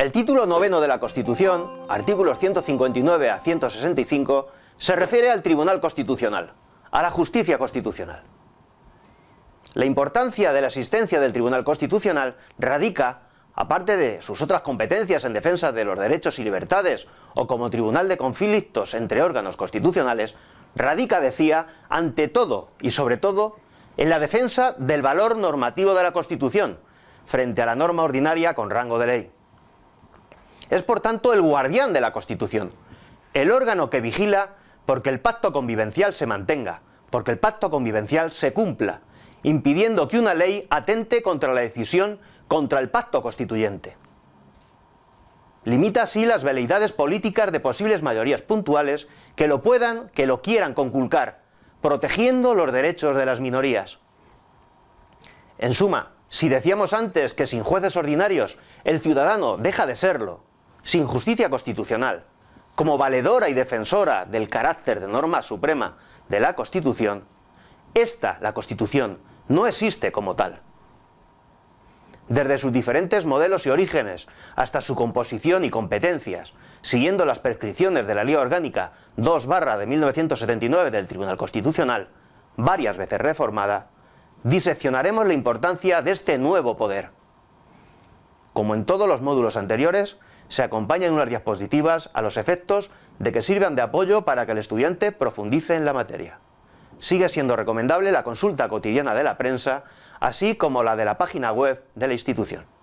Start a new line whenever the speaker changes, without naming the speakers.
El título noveno de la Constitución, artículos 159 a 165, se refiere al Tribunal Constitucional, a la justicia constitucional. La importancia de la existencia del Tribunal Constitucional radica, aparte de sus otras competencias en defensa de los derechos y libertades o como Tribunal de Conflictos entre órganos constitucionales, radica, decía, ante todo y sobre todo en la defensa del valor normativo de la Constitución frente a la norma ordinaria con rango de ley. Es por tanto el guardián de la Constitución, el órgano que vigila porque el pacto convivencial se mantenga, porque el pacto convivencial se cumpla, impidiendo que una ley atente contra la decisión contra el pacto constituyente. Limita así las veleidades políticas de posibles mayorías puntuales que lo puedan, que lo quieran conculcar, protegiendo los derechos de las minorías. En suma, si decíamos antes que sin jueces ordinarios el ciudadano deja de serlo, sin justicia constitucional, como valedora y defensora del carácter de norma suprema de la Constitución, esta, la Constitución, no existe como tal. Desde sus diferentes modelos y orígenes, hasta su composición y competencias, siguiendo las prescripciones de la Ley Orgánica 2 barra de 1979 del Tribunal Constitucional, varias veces reformada, diseccionaremos la importancia de este nuevo poder. Como en todos los módulos anteriores, se acompañan unas diapositivas a los efectos de que sirvan de apoyo para que el estudiante profundice en la materia. Sigue siendo recomendable la consulta cotidiana de la prensa, así como la de la página web de la institución.